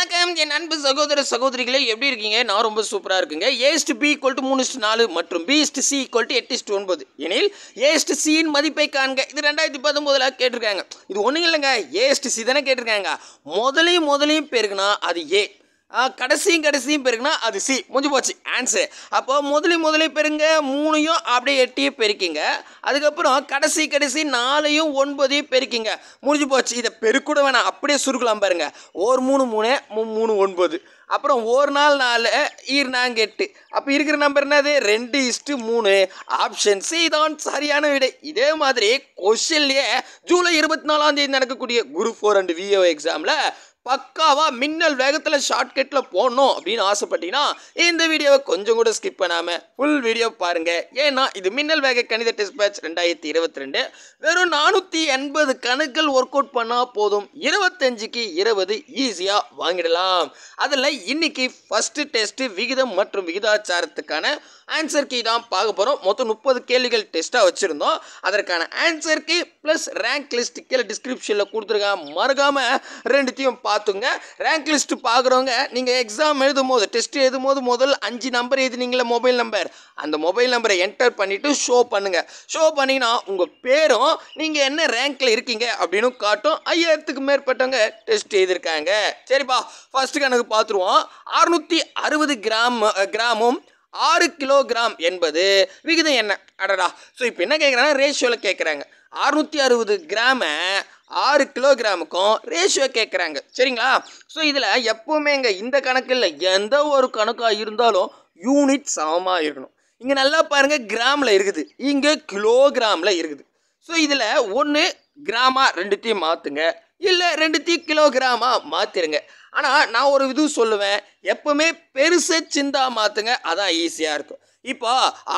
வணக்கம் என் அன்பு சகோதர சகோதரிகளே எப்படி இருக்கீங்க நான் ரொம்ப சூப்பராக இருக்குங்க ஏஸ்ட் பி ஈக்குவல் டு மூணு நாலு மற்றும் B is to C equal to எட்டு இஸ்ட் ஒன்பது எனில் ஏஸ்ட் சியின் மதிப்பை காண்க இது ரெண்டாயிரத்தி பத்தொம்போதில் கேட்டிருக்காங்க இது ஒன்றும் இல்லைங்க ஏஸ்ட் சி தானே கேட்டிருக்காங்க முதலையும் முதலையும் பேருக்குன்னா அது ஏ கடைசியும் கடைசியும் பெருங்கன்னா அது சி முடிஞ்சு போச்சு ஆன்சர் அப்போது முதலி முதலி பெருங்க மூணையும் அப்படியே எட்டையும் பெருக்கிங்க அதுக்கப்புறம் கடைசி கடைசி நாலையும் ஒன்பதையும் பெருக்கிங்க முடிஞ்சு போச்சு இதை பெருக்கூட வேணாம் அப்படியே சுருக்கலாம் பாருங்கள் ஒரு மூணு மூணு மூணு ஒன்பது அப்புறம் ஒரு நாள் நாலு ஈர் நாங்க எட்டு அப்போ இருக்கிற நம்பர் என்னது ரெண்டு இஸ்ட்டு மூணு ஆப்ஷன் சி தான் சரியான விடை இதே மாதிரி கொஷின்லேயே ஜூலை இருபத்தி நாலாம் தேதி நடக்கக்கூடிய குரூப் ஃபோர் அண்ட் விஓ எக்ஸாமில் பக்காவாக மின்னல் வேகத்தில் ஷார்ட்கட்டில் போடணும் அப்படின்னு ஆசைப்பட்டீங்கன்னா இந்த வீடியோவை கொஞ்சம் கூட ஸ்கிப் பண்ணாமல் ஃபுல் வீடியோ பாருங்கள் ஏன்னா இது மின்னல் வேக கணித டெஸ்ட் பேட்ச் ரெண்டாயிரத்தி இருபத்தி ரெண்டு வெறும் நானூற்றி எண்பது கணக்கள் ஒர்க் அவுட் பண்ணால் போதும் இருபத்தஞ்சிக்கு இருபது ஈஸியாக வாங்கிடலாம் அதில் இன்னைக்கு ஃபஸ்ட்டு டெஸ்ட்டு விகிதம் மற்றும் விகிதாச்சாரத்துக்கான ஆன்சர் கீ தான் பார்க்க போகிறோம் மொத்தம் முப்பது கேள்விகள் டெஸ்ட்டாக வச்சுருந்தோம் அதற்கான answer key plus rank list கீழே டிஸ்கிரிப்ஷனில் கொடுத்துருக்காங்க மறக்காமல் ரெண்டுத்தையும் பார்த்துங்க ரேங்க் லிஸ்ட் பார்க்குறவங்க நீங்கள் எக்ஸாம் எழுதும் போது டெஸ்ட் எழுதும் போது முதல் அஞ்சு நம்பர் எழுதினீங்களே மொபைல் நம்பர் அந்த மொபைல் நம்பரை என்டர் பண்ணிவிட்டு ஷோ பண்ணுங்கள் ஷோ பண்ணிங்கன்னா உங்கள் பேரும் நீங்கள் என்ன ரேங்க்கில் இருக்கீங்க அப்படின்னு காட்டும் ஐயாயிரத்துக்கு மேற்பட்டவங்க டெஸ்ட் எழுதியிருக்காங்க சரிப்பா ஃபஸ்ட்டு கணக்கு பார்த்துருவோம் அறுநூற்றி அறுபது கிராம் கிராமும் ஆறு கிலோகிராம் என்பது விகிதம் என்ன அடடா ஸோ இப்போ என்ன கேட்குறாங்க ரேஷியோவில் கேட்குறாங்க அறுநூற்றி அறுபது கிராம ஆறு கிலோகிராமுக்கும் ரேஷியோ கேட்குறாங்க சரிங்களா ஸோ இதில் இங்கே இந்த கணக்கில் எந்த ஒரு கணக்காக இருந்தாலும் யூனிட் சமமாக இருக்கணும் இங்கே நல்லா பாருங்கள் கிராமில் இருக்குது இங்கே கிலோகிராமில் இருக்குது ஸோ இதில் ஒன்று கிராமாக ரெண்டுத்தையும் மாற்றுங்க இல்லை ரெண்டுத்தையும் கிலோகிராமாக மாற்றிடுங்க ஆனால் நான் ஒரு இது சொல்லுவேன் எப்போவுமே பெருசை சிந்தா மாற்றுங்க அதான் ஈஸியாக இருக்கும் இப்போ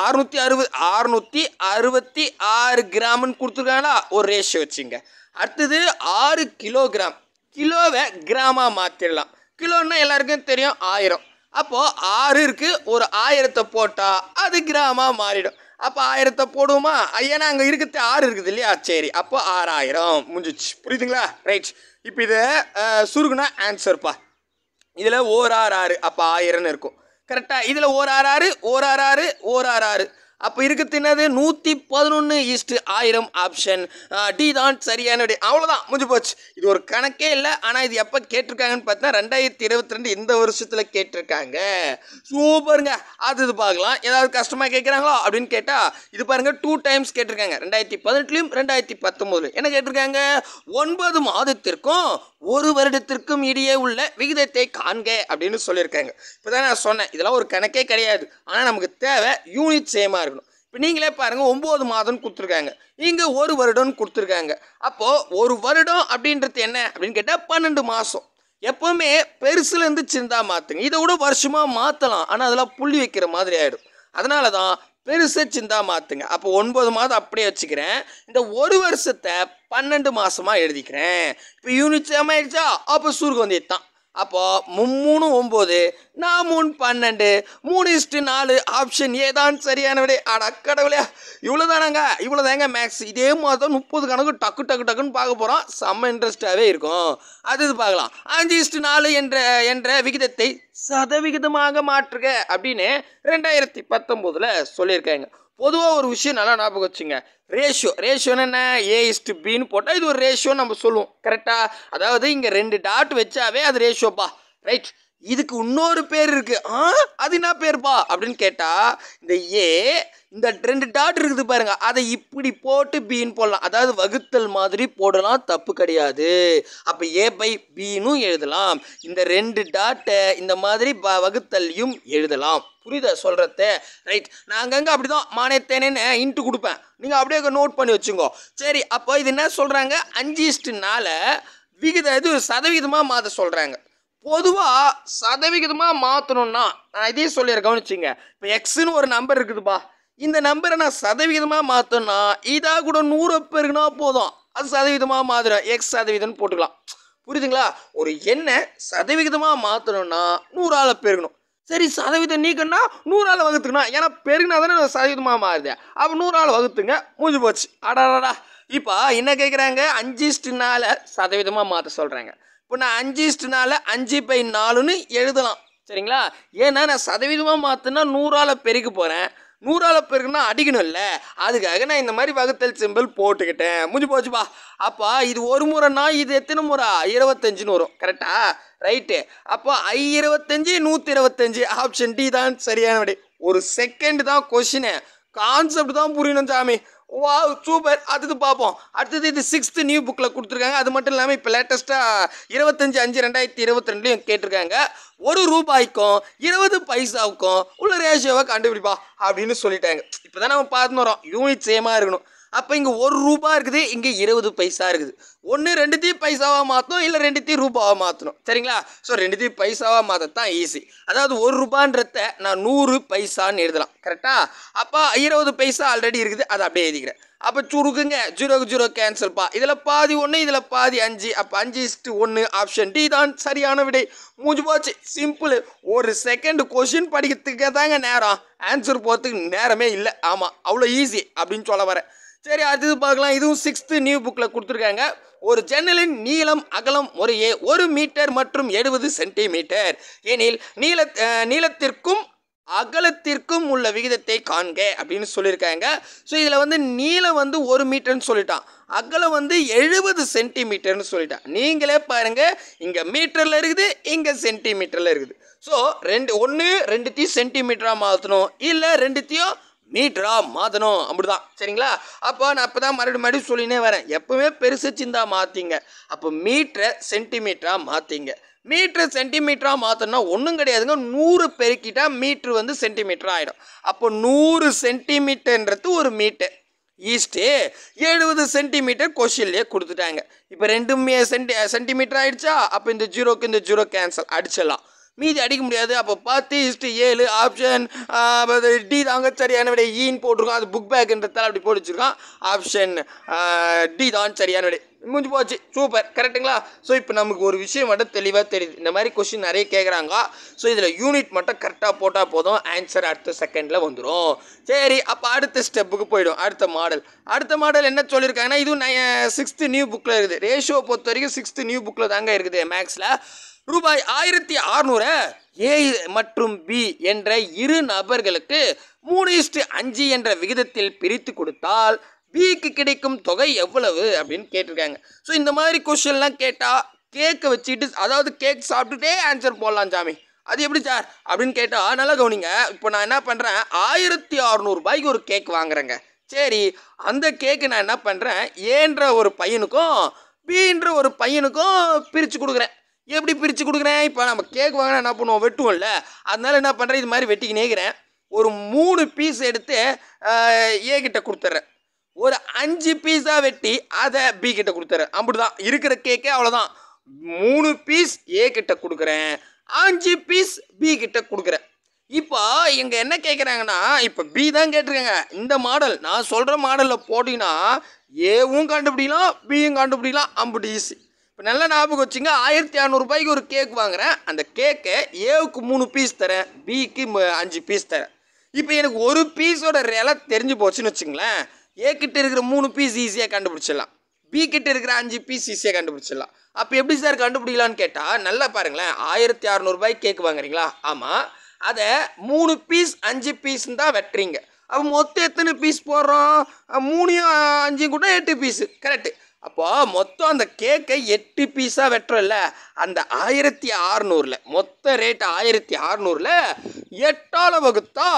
அறுநூத்தி அறுபது அறுநூத்தி அறுபத்தி ஆறு கிராம்னு கொடுத்துருக்காங்களா ஒரு ரேஷியோ வச்சுங்க அடுத்தது ஆறு கிலோகிராம் கிலோவை கிராமாக மாற்றிடலாம் கிலோன்னா எல்லாருக்கும் தெரியும் ஆயிரம் அப்போது ஆறு இருக்குது ஒரு ஆயிரத்தை போட்டால் அது கிராமாக மாறிடும் அப்போ ஆயிரத்தை போடுவோமா ஏன்னா அங்கே இருக்கிறது ஆறு இருக்குது இல்லையா சரி அப்போ ஆறாயிரம் முடிஞ்சிச்சு புரியுதுங்களா ரைட் இப்போ இதை சுருகுனா ஆன்சர்ப்பா இதில் ஓர் ஆறு ஆறு அப்போ ஆயிரம்னு இருக்கும் கரெக்டாக இதில் ஓர் ஆறு ஆறு ஓர் ஆறு ஆறு ஓர் ஆறு ஆறு அப்போ இருக்கிறது என்னது நூற்றி பதினொன்று ஈஸ்ட்டு ஆயிரம் ஆப்ஷன் டி தான் சரியான விடை அவ்வளோதான் முடிஞ்சு போச்சு இது ஒரு கணக்கே இல்லை ஆனால் இது எப்போ கேட்டிருக்காங்கன்னு பார்த்தீங்கன்னா ரெண்டாயிரத்தி இருபத்தி ரெண்டு இந்த வருஷத்தில் கேட்டிருக்காங்க சூப்பருங்க அது இது பார்க்கலாம் ஏதாவது கஷ்டமாக கேட்குறாங்களோ அப்படின்னு கேட்டால் இது பாருங்கள் டூ டைம்ஸ் கேட்டிருக்காங்க ரெண்டாயிரத்தி பதினெட்டுலையும் ரெண்டாயிரத்தி பத்தொம்போதுலையும் என்ன கேட்டிருக்காங்க ஒன்பது மாதத்திற்கும் ஒரு வருடத்திற்கும் இடையே உள்ள விகிதத்தை காண்க அப்படின்னு சொல்லியிருக்காங்க இப்போ தான் நான் சொன்னேன் இதெல்லாம் ஒரு கணக்கே கிடையாது ஆனால் நமக்கு தேவை யூனிட் சேமாக இப்போ நீங்களே பாருங்கள் ஒம்பது மாதம்னு கொடுத்துருக்காங்க இங்கே ஒரு வருடம்னு கொடுத்துருக்காங்க அப்போது ஒரு வருடம் அப்படின்றது என்ன அப்படின்னு கேட்டால் பன்னெண்டு மாதம் எப்போவுமே பெருசுலேருந்து சின்னதாக மாற்றுங்க இதை விட வருஷமாக மாற்றலாம் ஆனால் அதெல்லாம் புள்ளி வைக்கிற மாதிரி ஆகிடும் அதனால தான் பெருசை சின்னதாக மாற்றுங்க அப்போ ஒன்பது மாதம் அப்படியே வச்சுக்கிறேன் இந்த ஒரு வருஷத்தை பன்னெண்டு மாதமாக எழுதிக்கிறேன் இப்போ யூனிட்ஸாக ஆயிடுச்சா அப்போ சூர்கந்தி தான் அப்போது மும்மூணு ஒம்பது நான் மூணு பன்னெண்டு மூணு இஸ்ட்டு நாலு ஆப்ஷன் ஏ தான் சரியான விட அடக்கடவுலையா இவ்வளோ தானங்க இவ்வளோ தாங்க மேக்ஸ் இதே மாதிரி தான் முப்பது கணக்கு டக்கு டக்கு டக்குன்னு பார்க்க போகிறோம் செம்ம இன்ட்ரெஸ்ட்டாகவே இருக்கும் அது இது பார்க்கலாம் அஞ்சு இஸ்ட்டு நாலு என்ற என்ற விகிதத்தை சதவிகிதமாக மாற்றுக அப்படின்னு ரெண்டாயிரத்தி பத்தொம்போதில் சொல்லியிருக்காங்க பொதுவாக ஒரு விஷயம் நல்லா ஞாபகம் வச்சுங்க ரேஷியோ ரேஷியோன்னு என்ன ஏ இஸ்டு பின்னு போட்டால் இது ஒரு ரேஷியோ நம்ம சொல்லுவோம் கரெக்டாக அதாவது இங்கே ரெண்டு டாட் வச்சாவே அது ரேஷியோப்பா ரைட் இதுக்கு இன்னொரு பேர் இருக்கு ஆ அது என்ன பேர்ப்பா அப்படின்னு கேட்டா இந்த ஏ இந்த ரெண்டு டாட் இருக்குது பாருங்க அதை இப்படி போட்டு பின்னு போடலாம் அதாவது வகுத்தல் மாதிரி போடலாம் தப்பு கிடையாது அப்போ ஏ பை பீனும் எழுதலாம் இந்த ரெண்டு டாட்டை இந்த மாதிரி ப வகுத்தல்லையும் எழுதலாம் புரியுதா சொல்கிறத ரைட் நான் அங்கே அப்படி தான் மானியத்தேனேன்னு இன்ட்டு கொடுப்பேன் நீங்கள் அப்படியே நோட் பண்ணி வச்சுங்கோ சரி அப்போ இது என்ன சொல்கிறாங்க அஞ்சு இஸ்ட்டு நாளை விகித இது சதவீதமாக மாற்ற சொல்கிறாங்க பொதுவாக சதவிகிதமாக மாற்றணும்னா நான் இதே சொல்லியிருக்கேன் கவனிச்சிங்க இப்போ எக்ஸுன்னு ஒரு நம்பர் இருக்குதுப்பா இந்த நம்பரை நான் சதவிகிதமாக மாற்றணும்னா இதாக கூட நூறு பேருக்குனா போதும் அது சதவீதமாக மாற்றிடும் எக்ஸ் சதவீதம்னு போட்டுக்கலாம் புரியுதுங்களா ஒரு எண்ணை சதவிகிதமாக மாற்றணும்னா நூறால் பெருகணும் சரி சதவீதம் நீக்கணும்னா நூறால் வகுத்துக்கணும் ஏன்னா பெருகினா தானே சதவீதமாக மாறுது அப்போ நூறு ஆள் வகுத்துங்க முடிஞ்சு போச்சு அடாடா இப்போ என்ன கேட்குறாங்க அஞ்சு இஷ்டினால சதவீதமாக மாற்ற சொல்கிறாங்க இப்போ நான் அஞ்சு இஸ்ட்னால அஞ்சு பை நாலுன்னு எழுதலாம் சரிங்களா ஏன்னா நான் சதவீதமாக மாற்றினா நூறால் பெருக்க போகிறேன் நூறால் பெருக்குன்னா அடிக்கணும் இல்லை அதுக்காக நான் இந்த மாதிரி வகுத்தல் சிம்பிள் போட்டுக்கிட்டேன் முடிஞ்சு போச்சுப்பா அப்போ இது ஒரு முறைன்னா இது எத்தனை முறை இருபத்தஞ்சுன்னு வரும் கரெக்டா ரைட்டு அப்போ ஐ இருபத்தஞ்சு நூற்றி இருபத்தஞ்சு ஆப்ஷன் டி தான் சரியான விடை ஒரு செகண்ட் தான் கொஷினு கான்செப்ட் தான் புரியணும் சாமி வா சூப்பர் அதுக்கு பார்ப்போம் அடுத்தது இது சிக்ஸ்த்து நியூ புக்கில் கொடுத்துருக்காங்க அது மட்டும் இல்லாமல் இப்போ லேட்டஸ்ட்டாக இருபத்தஞ்சி அஞ்சு ரெண்டாயிரத்தி இருபத்தி ரெண்டுலையும் கேட்டிருக்காங்க ஒரு ரூபாய்க்கும் இருபது பைசாவுக்கும் உள்ள ரேஷியோவை கண்டுபிடிப்பா அப்படின்னு சொல்லிட்டாங்க இப்போ தான் நம்ம பார்த்துன்னு வரோம் யூனிட் சேமாக இருக்கணும் அப்போ இங்கே ஒரு ரூபா இருக்குது இங்கே இருபது பைசா இருக்குது ஒன்று ரெண்டுத்தையும் பைசாவாக மாற்றணும் இல்லை ரெண்டுத்தையும் ரூபாவாக மாற்றணும் சரிங்களா ஸோ ரெண்டுத்தையும் பைசாவாக மாற்றத்தான் ஈஸி அதாவது ஒரு ரூபான்றத நான் நூறு பைசான்னு எழுதலாம் கரெக்டாக அப்போ இருபது பைசா ஆல்ரெடி இருக்குது அதை அப்படியே எழுதிக்கிறேன் அப்போ சுருக்குங்க ஜீரோக்கு ஜீரோ கேன்சல்ப்பா இதில் பாதி ஒன்று இதில் பாதி அஞ்சு அப்போ அஞ்சு இஸ்ட்டு ஒன்று ஆப்ஷன் டி தான் சரியான விடை மூஞ்சு போச்சு சிம்பிள் ஒரு செகண்ட் கொஷின் படிக்கிறதுக்கே தாங்க நேரம் ஆன்சர் போகிறதுக்கு நேரமே இல்லை ஆமாம் அவ்வளோ ஈஸி அப்படின்னு சொல்ல வரேன் சரி அடுத்தது பார்க்கலாம் இதுவும் சிக்ஸ்த்து நியூ புக்கில் கொடுத்துருக்காங்க ஒரு ஜன்னலின் நீளம் அகலம் முறையே ஒரு மீட்டர் மற்றும் எழுபது சென்டிமீட்டர் எனில் நீள நீளத்திற்கும் அகலத்திற்கும் உள்ள விகிதத்தை காண்க அப்படின்னு சொல்லியிருக்காங்க ஸோ இதில் வந்து நீளம் வந்து ஒரு மீட்டர்னு சொல்லிட்டான் அகலம் வந்து எழுபது சென்டிமீட்டர்னு சொல்லிட்டான் நீங்களே பாருங்கள் இங்கே மீட்டரில் இருக்குது இங்கே சென்டிமீட்டரில் இருக்குது ஸோ ரெண்டு ஒன்று ரெண்டுத்தையும் சென்டிமீட்டராக மாற்றணும் இல்லை ரெண்டுத்தையும் மீட்டரா மாற்றணும் அப்படிதான் சரிங்களா அப்போ நான் இப்போ தான் மறுபடியும் மறுபடியும் சொல்லினே வரேன் எப்போவுமே பெருசு சிந்தா மாற்றிங்க அப்போ மீட்டரை சென்டிமீட்டராக மாற்றிங்க மீட்ரு சென்டிமீட்டராக மாற்றணும்னா ஒன்றும் கிடையாதுங்க நூறு பெருக்கிட்டால் மீட்ரு வந்து சென்டிமீட்டர் ஆகிடும் அப்போ நூறு சென்டிமீட்டர்ன்றது ஒரு மீட்டர் ஈஸ்ட்டு எழுபது சென்டிமீட்டர் கொஷின்லேயே கொடுத்துட்டாங்க இப்போ ரெண்டு சென்டி சென்டிமீட்டர் ஆகிடுச்சா அப்போ இந்த ஜீரோக்கு இந்த ஜீரோ கேன்சல் அடிச்சிடலாம் மீதி அடிக்க முடியாது அப்போ பத்து இஸ்ட்டு ஏழு ஆப்ஷன் டி தாங்க சரியான விடை ஈன்னு e போட்டிருக்கோம் அது புக் பேக்ன்றதால அப்படி போட்டு வச்சுருக்கான் ஆப்ஷன் டி தான் சரியான விடை முடிஞ்சு போச்சு சூப்பர் கரெக்டுங்களா ஸோ இப்போ நமக்கு ஒரு விஷயம் மட்டும் தெளிவாக தெரியுது இந்த மாதிரி கொஸ்டின் நிறைய கேட்குறாங்க ஸோ இதில் யூனிட் மட்டும் கரெக்டாக போட்டால் போதும் ஆன்சர் அடுத்த செகண்டில் வந்துடும் சரி அப்போ அடுத்த ஸ்டெப்புக்கு போயிடும் அடுத்த மாடல் அடுத்த மாடல் என்ன சொல்லியிருக்காங்கன்னா இதுவும் சிக்ஸ்த்து நியூ புக்கில் இருக்குது ரேஷியோ பொறுத்த வரைக்கும் சிக்ஸ்த்து நியூ புக்கில் தாங்க இருக்குது மேக்ஸில் ரூபாய் ஆயிரத்தி அறுநூறு ஏ மற்றும் பி என்ற இரு நபர்களுக்கு மூணு இஸ்டு அஞ்சு என்ற விகிதத்தில் பிரித்து கொடுத்தால் பிக்கு கிடைக்கும் தொகை எவ்வளவு அப்படின்னு கேட்டிருக்காங்க ஸோ இந்த மாதிரி கொஸ்டின்லாம் கேட்டால் கேக்கை வச்சுட்டு அதாவது கேக் சாப்பிட்டுட்டே ஆன்சர் போடலாம் சாமி அது எப்படி சார் அப்படின்னு கேட்டால் நல்லா கவனிங்க இப்போ நான் என்ன பண்ணுறேன் ஆயிரத்தி அறநூறுபாய்க்கு ஒரு கேக் வாங்குறேங்க சரி அந்த கேக்கு நான் என்ன பண்ணுறேன் ஏன்ற ஒரு பையனுக்கும் பீன்ற ஒரு பையனுக்கும் பிரித்து கொடுக்குறேன் எப்படி பிரித்து கொடுக்குறேன் இப்போ நம்ம கேக் வாங்கினா என்ன பண்ணுவோம் வெட்டுவோம்ல அதனால என்ன பண்ணுறேன் இது மாதிரி வெட்டி நேக்கிறேன் ஒரு மூணு பீஸ் எடுத்து ஏ கிட்ட கொடுத்துட்றேன் ஒரு அஞ்சு பீஸாக வெட்டி அதை பி கிட்ட கொடுத்துறேன் அப்படி தான் இருக்கிற கேக்கே அவ்வளோதான் மூணு பீஸ் ஏ கிட்ட கொடுக்குறேன் அஞ்சு பீஸ் பி கிட்ட கொடுக்குறேன் இப்போ இங்கே என்ன கேட்குறாங்கன்னா இப்போ பி தான் கேட்டிருக்காங்க இந்த மாடல் நான் சொல்கிற மாடலில் போட்டிங்கன்னா ஏவும் கண்டுபிடிக்கலாம் பியும் கண்டுபிடிக்கலாம் அம்புட்டு ஈஸி இப்போ நல்ல ஞாபகம் வச்சுங்க ஆயிரத்தி அறநூறுபாய்க்கு ஒரு கேக் வாங்குகிறேன் அந்த கேக்கை ஏவுக்கு மூணு பீஸ் தரேன் பிக்கு அஞ்சு பீஸ் தரேன் இப்போ எனக்கு ஒரு பீஸோட ரில தெரிஞ்சு போச்சுன்னு வச்சுங்களேன் ஏ கிட்ட இருக்கிற மூணு பீஸ் ஈஸியாக கண்டுபிடிச்சிடலாம் பி கிட்ட இருக்கிற அஞ்சு பீஸ் ஈஸியாக கண்டுபிடிச்சிடலாம் அப்போ எப்படி சார் கண்டுபிடிக்கலான்னு கேட்டால் நல்லா பாருங்களேன் ஆயிரத்தி அறநூறுபாய்க்கு கேக் வாங்குறீங்களா ஆமாம் அதை மூணு பீஸ் அஞ்சு பீஸ்ன்னு தான் வெட்டுறீங்க அப்போ மொத்தம் எத்தனை பீஸ் போடுறோம் மூணையும் அஞ்சு கூட எட்டு பீஸு கரெக்டு அப்போ மொத்தம் அந்த கேக்கை எட்டு பீஸாக வெட்டுறல அந்த ஆயிரத்தி அறநூறில் மொத்த ரேட் ஆயிரத்தி அறநூறில் எட்டால் வகுத்தா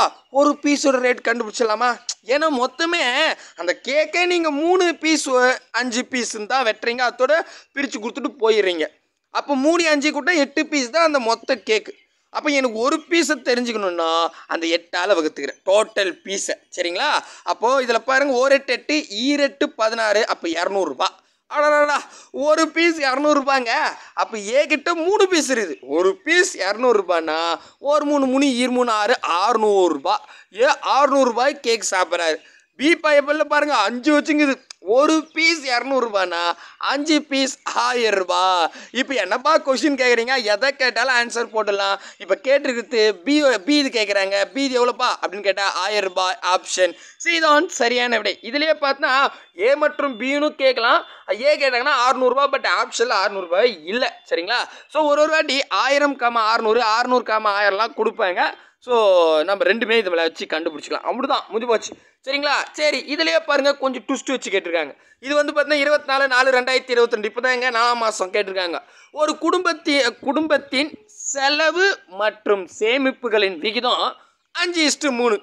ஒரு பீஸோட ரேட் கண்டுபிடிச்சிடலாமா ஏன்னா மொத்தமே அந்த கேக்கை நீங்கள் மூணு பீஸ் அஞ்சு பீஸுன்னு தான் வெட்டுறீங்க அதோட பிரித்து கொடுத்துட்டு போயிடுறீங்க அப்போ மூணு அஞ்சு கூட்டம் எட்டு பீஸ் தான் அந்த மொத்த கேக்கு அப்போ எனக்கு ஒரு பீஸை தெரிஞ்சுக்கணுன்னா அந்த எட்டால் வகுத்துக்கிறேன் டோட்டல் பீஸை சரிங்களா அப்போது இதில் பாருங்கள் ஒரு எட்டு எட்டு ஈரெட்டு பதினாறு அப்போ இரநூறுபா அடடா ஒரு பீஸ் இரநூறுபாங்க அப்போ ஏகிட்ட மூணு பீஸ் இருக்குது ஒரு பீஸ் இரநூறுபான்னா ஒரு மூணு மூணு ஈர் மூணு ஆறு ஆறுநூறுபா ஏ ஆறுநூறுபாய் கேக் சாப்பிட்றாரு பி பயப்பில் பாருங்கள் அஞ்சு வச்சுங்குது ஒரு பீஸ் இரநூறுபாண்ணா அஞ்சு பீஸ் ரூபா இப்போ என்னப்பா கொஷின் கேட்குறீங்க எதை கேட்டாலும் ஆன்சர் போட்டுடலாம் இப்போ கேட்டுருக்குது பி பி இது கேட்குறாங்க பி இது எவ்வளோப்பா அப்படின்னு கேட்டால் ரூபாய் ஆப்ஷன் சி தான் சரியான விடை இதுலேயே பார்த்தா ஏ மற்றும் பின்னு கேட்கலாம் ஏ கேட்டாங்கன்னா ஆறுநூறுபா பட் ஆப்ஷனில் ஆறுநூறுபா இல்லை சரிங்களா ஸோ ஒரு ஒரு வாட்டி ஆயிரம் காம ஆறுநூறு ஆறுநூறு காம ஆயிரம்லாம் கொடுப்பாங்க ஸோ நம்ம ரெண்டுமே இதில் வச்சு கண்டுபிடிச்சிக்கலாம் அப்படி தான் முடிஞ்சு போச்சு சரிங்களா சரி இதுலேயே பாருங்கள் கொஞ்சம் ட்விஸ்ட் வச்சு கேட்டிருக்காங்க இது வந்து பார்த்தீங்கன்னா இருபத்தி நாலு நாலு ரெண்டாயிரத்தி இருபத்தி ரெண்டு இப்போ தான் எங்கே நாலாம் மாதம் கேட்டிருக்காங்க ஒரு குடும்பத்தி குடும்பத்தின் செலவு மற்றும் சேமிப்புகளின் விகிதம் அஞ்சு இஷ்டு மூணு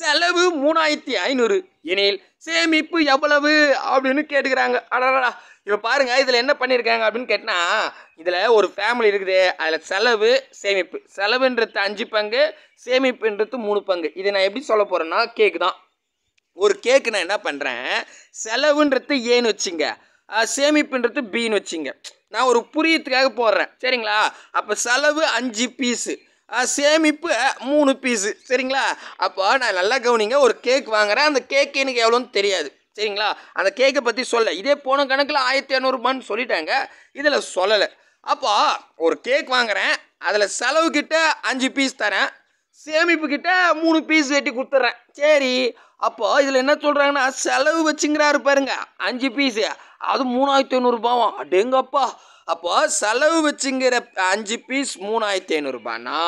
செலவு மூணாயிரத்தி ஐநூறு எனில் சேமிப்பு எவ்வளவு அப்படின்னு கேட்டுக்கிறாங்க அடடா இப்போ பாருங்கள் இதில் என்ன பண்ணியிருக்காங்க அப்படின்னு கேட்டால் இதில் ஒரு ஃபேமிலி இருக்குது அதில் செலவு சேமிப்பு செலவுன்றது அஞ்சு பங்கு சேமிப்புன்றது மூணு பங்கு இதை நான் எப்படி சொல்ல போகிறேன்னா கேக்கு தான் ஒரு கேக்கு நான் என்ன பண்ணுறேன் செலவுன்றது ஏன்னு வச்சுங்க சேமிப்புன்றது பின்னு வச்சுங்க நான் ஒரு புரியத்துக்காக போடுறேன் சரிங்களா அப்போ செலவு அஞ்சு பீஸு சேமிப்பு மூணு பீஸு சரிங்களா அப்போ நான் நல்லா கவனிங்க ஒரு கேக் வாங்குகிறேன் அந்த கேக்கு எனக்கு எவ்வளோன்னு தெரியாது சரிங்களா அந்த கேக்கை பற்றி சொல்ல இதே போன கணக்கில் ஆயிரத்தி இரநூறுபான்னு சொல்லிட்டாங்க இதில் சொல்லலை அப்போ ஒரு கேக் வாங்குறேன் அதில் செலவு கிட்ட அஞ்சு பீஸ் தரேன் சேமிப்பு கிட்ட மூணு பீஸ் வெட்டி கொடுத்துட்றேன் சரி அப்போ இதில் என்ன சொல்கிறாங்கன்னா செலவு வச்சுங்கிறாரு பாருங்க அஞ்சு பீஸு அது மூணாயிரத்தி ஐநூறுபாவும் அடேங்கப்பா அப்போ செலவு வச்சுங்கிற அஞ்சு பீஸ் மூணாயிரத்தி ஐநூறுபானா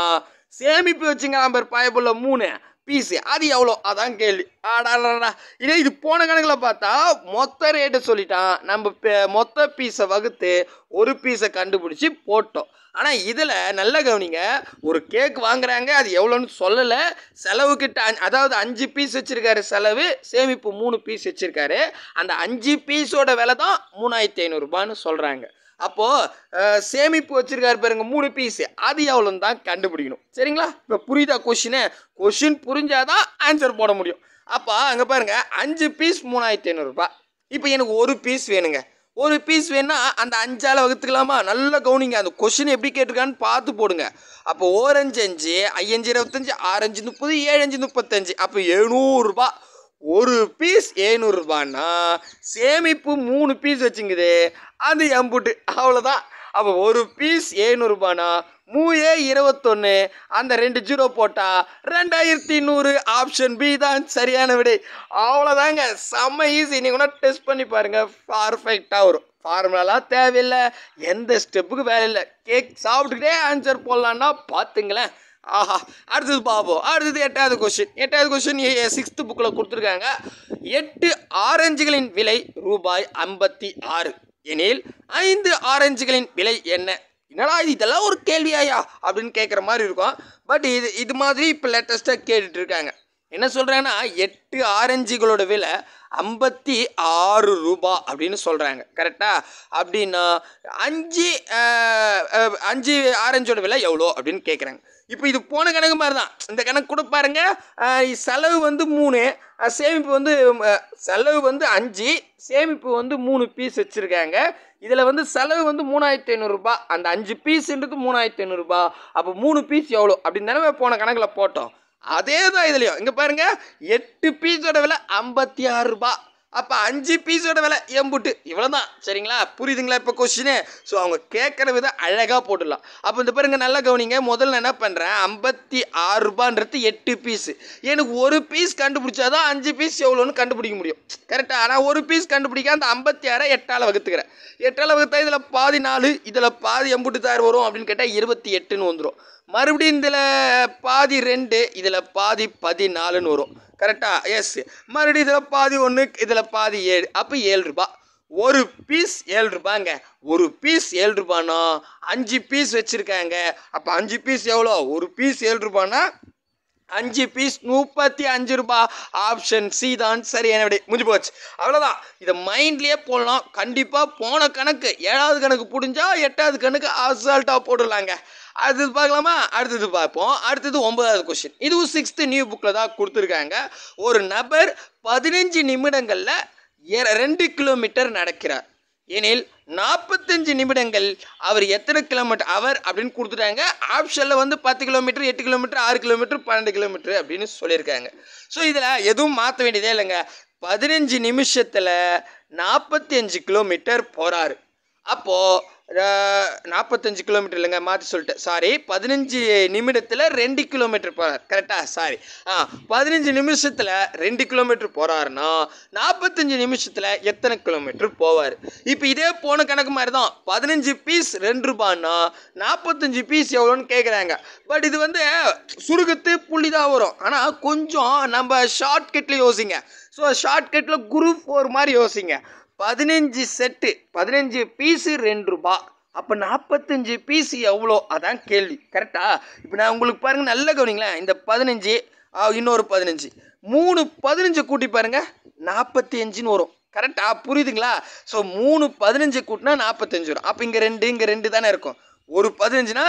சேமிப்பு வச்சுங்கிறான் பாரு பயபுள்ள மூணு பீஸு அது எவ்வளோ அதான் கேள்வி ஆடாடா இதே இது போன கணக்கில் பார்த்தா மொத்த ரேட்டு சொல்லிட்டான் நம்ம மொத்த பீஸை வகுத்து ஒரு பீஸை கண்டுபிடிச்சி போட்டோம் ஆனால் இதில் நல்ல கவனிங்க ஒரு கேக் வாங்குறாங்க அது எவ்வளோன்னு சொல்லலை செலவுக்கு அதாவது அஞ்சு பீஸ் வச்சுருக்காரு செலவு சேமிப்பு மூணு பீஸ் வச்சுருக்காரு அந்த அஞ்சு பீஸோட விலை தான் மூணாயிரத்தி ஐநூறுரூபான்னு சொல்கிறாங்க அப்போது சேமிப்பு வச்சுருக்காரு பாருங்க மூணு பீஸு அது எவ்வளோன்னு தான் கண்டுபிடிக்கணும் சரிங்களா இப்போ புரியுதா கொஷினு கொஷின் புரிஞ்சாதான் ஆன்சர் போட முடியும் அப்போ அங்கே பாருங்க அஞ்சு பீஸ் மூணாயிரத்தி ஐநூறுரூபா இப்போ எனக்கு ஒரு பீஸ் வேணுங்க ஒரு பீஸ் வேணா அந்த அஞ்சால் வகுத்துக்கலாமா நல்ல கவுனிங்க அந்த கொஷின் எப்படி கேட்டிருக்கான்னு பார்த்து போடுங்க அப்போ ஓரஞ்சு அஞ்சு ஐயஞ்சு இருபத்தஞ்சு அஞ்சு முப்பது ஏழஞ்சு முப்பத்தஞ்சு அப்போ எழுநூறுபா ஒரு பீஸ் ஏழ்நூறுரூபான்னா சேமிப்பு மூணு பீஸ் வச்சுங்குது அது எம்புட்டு அவ்வளோதான் அப்போ ஒரு பீஸ் ஏழ்நூறுபானா மூயே இருபத்தொன்று அந்த ரெண்டு ஜீரோ போட்டால் ரெண்டாயிரத்தி நூறு ஆப்ஷன் பி தான் சரியான விடை அவ்வளோதாங்க செம்ம ஈஸி நீங்கள் கூட டெஸ்ட் பண்ணி பாருங்கள் பர்ஃபெக்டாக வரும் ஃபார்முலாலாம் தேவையில்லை எந்த ஸ்டெப்புக்கு வேலை இல்லை கேக் சாப்பிட்டுக்கிட்டே ஆன்சர் போடலான்னா பார்த்துங்களேன் ஆஹா அடுத்தது பார்ப்போம் அடுத்தது எட்டாவது கொஸ்டின் எட்டாவது கொஸ்டின் சிக்ஸ்த்து புக்கில் கொடுத்துருக்காங்க எட்டு ஆரஞ்சுகளின் விலை ரூபாய் ஐம்பத்தி ஆறு எனில் ஐந்து ஆரஞ்சுகளின் விலை என்ன என்னடா இது இதெல்லாம் ஒரு கேள்வியாயா அப்படின்னு கேட்குற மாதிரி இருக்கும் பட் இது இது மாதிரி இப்போ லேட்டஸ்ட்டாக கேட்டுட்டு இருக்காங்க என்ன சொல்கிறேன்னா எட்டு ஆரஞ்சுகளோட விலை ஐம்பத்தி ஆறு ரூபா அப்படின்னு சொல்கிறாங்க கரெக்டாக அப்படின்னா அஞ்சு அஞ்சு ஆரஞ்சோட விலை எவ்வளோ அப்படின்னு கேட்குறாங்க இப்போ இது போன கணக்கு மாதிரி தான் இந்த கணக்கு கூட பாருங்கள் செலவு வந்து மூணு சேமிப்பு வந்து செலவு வந்து அஞ்சு சேமிப்பு வந்து மூணு பீஸ் வச்சுருக்காங்க இதில் வந்து செலவு வந்து மூணாயிரத்தி ஐநூறுரூபா அந்த அஞ்சு பீஸுன்றது மூணாயிரத்தி ஐநூறுரூபா அப்போ மூணு பீஸ் எவ்வளோ அப்படின்னு தானே போன கணக்கில் போட்டோம் அதே தான் இதுலையும் இங்கே பாருங்கள் எட்டு பீஸோட விலை ஐம்பத்தி ஆறு அப்போ அஞ்சு பீஸோட விலை எம்புட்டு இவ்வளோ தான் சரிங்களா புரியுதுங்களா இப்போ கொஸ்டினு ஸோ அவங்க கேட்குற விதம் அழகாக போட்டுடலாம் அப்போ இந்த பாருங்க நல்லா கவனிங்க முதல்ல என்ன பண்ணுறேன் ஐம்பத்தி ஆறு ரூபான்றது எட்டு பீஸு எனக்கு ஒரு பீஸ் கண்டுபிடிச்சா தான் அஞ்சு பீஸ் எவ்வளோன்னு கண்டுபிடிக்க முடியும் கரெக்டாக ஆனால் ஒரு பீஸ் கண்டுபிடிக்க அந்த ஐம்பத்தி ஆறை எட்டால் வகுத்துக்கிறேன் எட்டால் வகுத்தா இதில் பாதி நாலு இதில் பாதி எம்புட்டு தார் வரும் அப்படின்னு கேட்டால் இருபத்தி எட்டுன்னு வந்துடும் மறுபடியும் இதில் பாதி ரெண்டு இதில் பாதி பதினாலுன்னு வரும் கரெக்டாக எஸ் மறுபடியும் இதில் பாதி ஒன்று இதில் பாதி ஏழு அப்போ ஏழு ரூபா ஒரு பீஸ் ஏழு ரூபாங்க ஒரு பீஸ் ஏழு ரூபானா அஞ்சு பீஸ் வச்சுருக்காங்க அப்போ அஞ்சு பீஸ் எவ்வளோ ஒரு பீஸ் ஏழு ரூபானா அஞ்சு பீஸ் முப்பத்தி அஞ்சு ரூபா ஆப்ஷன் சி தான் சரி என்னபடி முடிஞ்சு போச்சு அவ்வளோதான் இதை மைண்ட்லேயே போடலாம் கண்டிப்பாக போன கணக்கு ஏழாவது கணக்கு புடிஞ்சா எட்டாவது கணக்கு அசால்ட்டாக போடலாங்க அடுத்தது பார்க்கலாமா அடுத்தது பார்ப்போம் அடுத்தது ஒன்பதாவது கொஸ்டின் இதுவும் சிக்ஸ்த்து நியூ புக்கில் தான் கொடுத்துருக்காங்க ஒரு நபர் பதினஞ்சு நிமிடங்களில் ரெண்டு கிலோமீட்டர் நடக்கிறார் எனில் நாற்பத்தஞ்சு நிமிடங்கள் அவர் எத்தனை கிலோமீட்டர் அவர் அப்படின்னு கொடுத்துட்டாங்க ஆப்ஷனில் வந்து பத்து கிலோமீட்டர் எட்டு கிலோமீட்டர் ஆறு கிலோமீட்டர் பன்னெண்டு கிலோமீட்டர் அப்படின்னு சொல்லியிருக்காங்க ஸோ இதில் எதுவும் மாற்ற வேண்டியதே இல்லைங்க பதினஞ்சு நிமிஷத்தில் நாற்பத்தி அஞ்சு கிலோமீட்டர் போகிறாரு அப்போது நாற்பத்தஞ்சு கிலோமீட்டர் இல்லைங்க மாற்றி சொல்லிட்டு சாரி பதினஞ்சு நிமிடத்தில் ரெண்டு கிலோமீட்டர் போகிறார் கரெக்டாக சாரி ஆ பதினஞ்சு நிமிஷத்தில் ரெண்டு கிலோமீட்டர் போகிறாருன்னா நாற்பத்தஞ்சு நிமிஷத்தில் எத்தனை கிலோமீட்டர் போவார் இப்போ இதே போன கணக்கு மாதிரி தான் பதினஞ்சு பீஸ் ரெண்டு ரூபான்னா நாற்பத்தஞ்சு பீஸ் எவ்வளோன்னு கேட்குறாங்க பட் இது வந்து சுருகத்து புள்ளி தான் வரும் ஆனால் கொஞ்சம் நம்ம ஷார்ட்கட்டில் யோசிங்க ஸோ ஷார்ட்கட்டில் குரூப் ஃபோர் மாதிரி யோசிங்க பதினஞ்சு செட்டு பதினஞ்சு பீஸு ரெண்டு ரூபா அப்போ நாற்பத்தஞ்சு பீஸ் எவ்வளோ அதான் கேள்வி கரெக்டா இப்போ நான் உங்களுக்கு பாருங்கள் நல்ல கவனிங்களேன் இந்த பதினஞ்சு இன்னொரு பதினஞ்சு மூணு பதினஞ்சு கூட்டி பாருங்கள் நாற்பத்தி அஞ்சுன்னு வரும் கரெக்டாக புரியுதுங்களா ஸோ மூணு பதினஞ்சு கூட்டினா நாற்பத்தஞ்சு வரும் அப்போ இங்கே ரெண்டு இங்கே ரெண்டு தானே இருக்கும் ஒரு பதினஞ்சுனா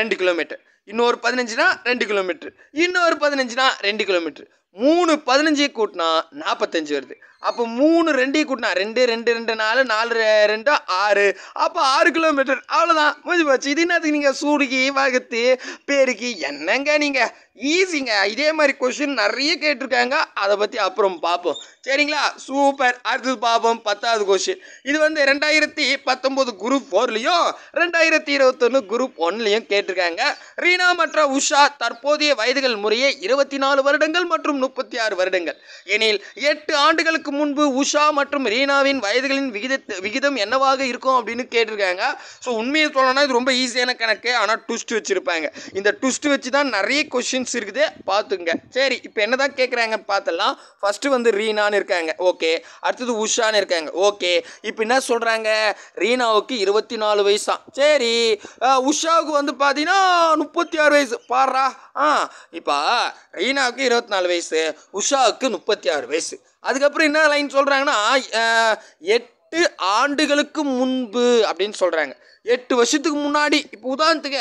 ரெண்டு கிலோமீட்டர் இன்னொரு பதினஞ்சுனா ரெண்டு கிலோமீட்ரு இன்னொரு பதினஞ்சுனா ரெண்டு கிலோமீட்டர் மூணு பதினஞ்சு கூட்டினா நாற்பத்தஞ்சு வருது அப்போ மூணு ரெண்டையும் கூட்டினா ரெண்டு ரெண்டு ரெண்டு நாலு நாலு ரெண்டு ஆறு அப்போ ஆறு கிலோமீட்டர் அவ்வளோதான் முடிஞ்சு போச்சு இது என்னது நீங்கள் சூடுக்கி வகுத்து பேருக்கு என்னங்க நீங்கள் ஈஸிங்க இதே மாதிரி கொஷின் நிறைய கேட்டிருக்காங்க அதை பற்றி அப்புறம் பார்ப்போம் சரிங்களா சூப்பர் அடுத்தது பார்ப்போம் பத்தாவது கொஷின் இது வந்து ரெண்டாயிரத்தி பத்தொம்போது குரூப் ஃபோர்லேயும் ரெண்டாயிரத்தி இருபத்தொன்று குரூப் ஒன்லேயும் கேட்டிருக்காங்க ரீனா மற்றும் உஷா தற்போதைய வயதுகள் முறையே இருபத்தி நாலு வருடங்கள் மற்றும் முப்பத்தி ஆறு வருடங்கள் எனில் எட்டு ஆண்டுகளுக்கு முன்பு உஷா மற்றும் ரீனாவின் வயதுகளின் விகித விகிதம் என்னவாக இருக்கும் அப்படின்னு கேட்டிருக்காங்க ஸோ உண்மையை சொல்லணும்னா இது ரொம்ப ஈஸியான கணக்கு ஆனால் ட்விஸ்ட் வச்சுருப்பாங்க இந்த ட்விஸ்ட் வச்சு தான் நிறைய கொஷின்ஸ் இருக்குது பார்த்துங்க சரி இப்போ என்ன தான் கேட்குறாங்கன்னு பார்த்தலாம் ஃபஸ்ட்டு வந்து ரீனான்னு இருக்காங்க ஓகே அடுத்தது உஷான்னு இருக்காங்க ஓகே இப்போ என்ன சொல்கிறாங்க ரீனாவுக்கு இருபத்தி நாலு வயசான் சரி உஷாவுக்கு வந்து பார்த்தீங்கன்னா முப்பத்தி ஆறு வயசு பாடுறா ஆ இப்போ ரீனாவுக்கு இருபத்தி நாலு வயசு உஷாவுக்கு முப்பத்தி ஆறு வயசு அதுக்கப்புறம் என்ன லைன் சொல்கிறாங்கன்னா எட்டு ஆண்டுகளுக்கு முன்பு அப்படின்னு சொல்கிறாங்க எட்டு வருஷத்துக்கு முன்னாடி இப்போ உதாரணத்துக்கு